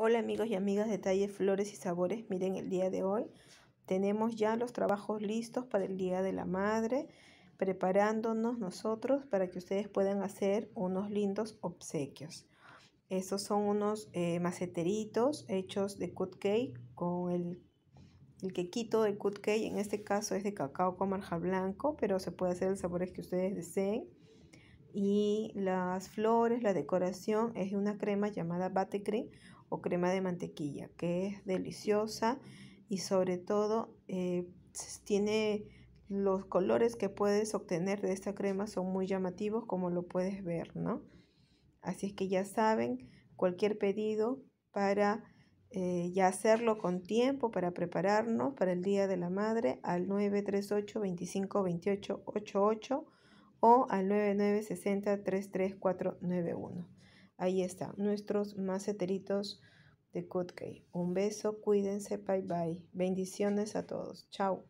Hola amigos y amigas de Talle Flores y Sabores, miren el día de hoy tenemos ya los trabajos listos para el Día de la Madre, preparándonos nosotros para que ustedes puedan hacer unos lindos obsequios. Estos son unos eh, maceteritos hechos de cupcake con el, el quequito del cupcake, en este caso es de cacao con marja blanco, pero se puede hacer el sabor que ustedes deseen. Y las flores, la decoración es de una crema llamada Batecre o crema de mantequilla, que es deliciosa y sobre todo eh, tiene los colores que puedes obtener de esta crema son muy llamativos como lo puedes ver, ¿no? Así es que ya saben, cualquier pedido para eh, ya hacerlo con tiempo, para prepararnos para el Día de la Madre al 938 25 28 o al 9960-33491. Ahí está. nuestros maceteritos de Kutkei. Un beso, cuídense, bye bye. Bendiciones a todos. Chao.